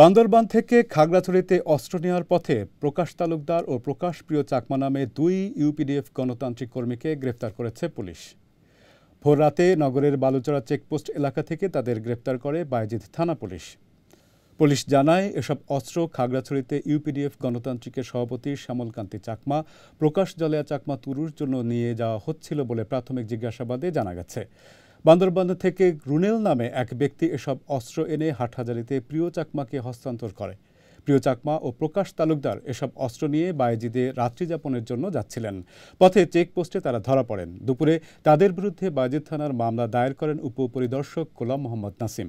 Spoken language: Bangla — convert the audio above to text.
বান্দরবান থেকে খাগড়াছড়িতে অস্ত্র নেওয়ার পথে প্রকাশ তালুকদার ও প্রকাশ প্রিয় চাকমা নামে দুই ইউপিডিএফ গণতান্ত্রিক কর্মীকে গ্রেপ্তার করেছে পুলিশ ভোররাতে নগরের বালুচড়া চেকপোস্ট এলাকা থেকে তাদের গ্রেপ্তার করে বায়জিদ থানা পুলিশ পুলিশ জানায় এসব অস্ত্র খাগড়াছড়িতে ইউপিডিএফ গণতান্ত্রিকের সভাপতি শ্যামলকান্তি চাকমা প্রকাশ জলেয়া চাকমা তুরুর জন্য নিয়ে যাওয়া হচ্ছিল বলে প্রাথমিক জিজ্ঞাসাবাদে জানা গেছে বান্দরবান থেকে গ্রুনেল নামে এক ব্যক্তি এসব অস্ত্র এনে হাটহাজারিতে প্রিয় চাকমাকে হস্তান্তর করে প্রিয় চাকমা ও প্রকাশ তালুকদার এসব অস্ত্র নিয়ে বায়েজিদে রাত্রিযাপনের জন্য যাচ্ছিলেন পথে চেকপোস্টে তারা ধরা পড়েন দুপুরে তাদের বিরুদ্ধে বায়েজিদ থানার মামলা দায়ের করেন উপপরিদর্শক গোলাম মোহাম্মদ নাসিম